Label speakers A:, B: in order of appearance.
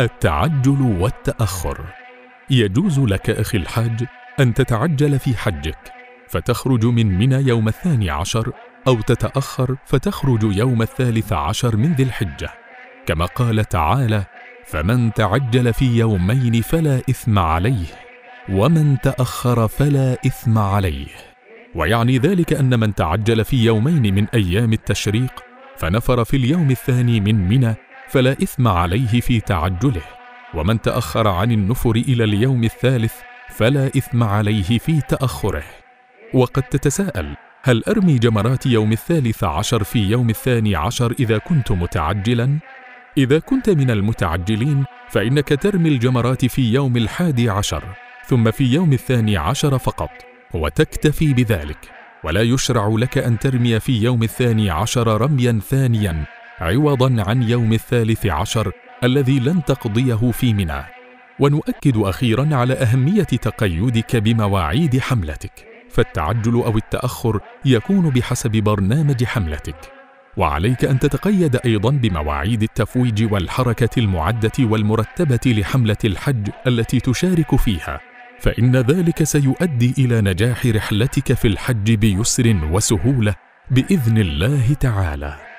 A: التعجل والتأخر يجوز لك أخي الحاج أن تتعجل في حجك فتخرج من منى يوم الثاني عشر أو تتأخر فتخرج يوم الثالث عشر من ذي الحجة كما قال تعالى فمن تعجل في يومين فلا إثم عليه ومن تأخر فلا إثم عليه ويعني ذلك أن من تعجل في يومين من أيام التشريق فنفر في اليوم الثاني من منى فلا إثم عليه في تعجله ومن تأخر عن النفر إلى اليوم الثالث فلا إثم عليه في تأخره وقد تتساءل هل أرمي جمرات يوم الثالث عشر في يوم الثاني عشر إذا كنت متعجلاً؟ إذا كنت من المتعجلين فإنك ترمي الجمرات في يوم الحادي عشر ثم في يوم الثاني عشر فقط وتكتفي بذلك ولا يشرع لك أن ترمي في يوم الثاني عشر رميا ثانيا عوضا عن يوم الثالث عشر الذي لن تقضيه في منى ونؤكد اخيرا على اهميه تقيدك بمواعيد حملتك فالتعجل او التاخر يكون بحسب برنامج حملتك وعليك ان تتقيد ايضا بمواعيد التفويج والحركه المعده والمرتبه لحمله الحج التي تشارك فيها فان ذلك سيؤدي الى نجاح رحلتك في الحج بيسر وسهوله باذن الله تعالى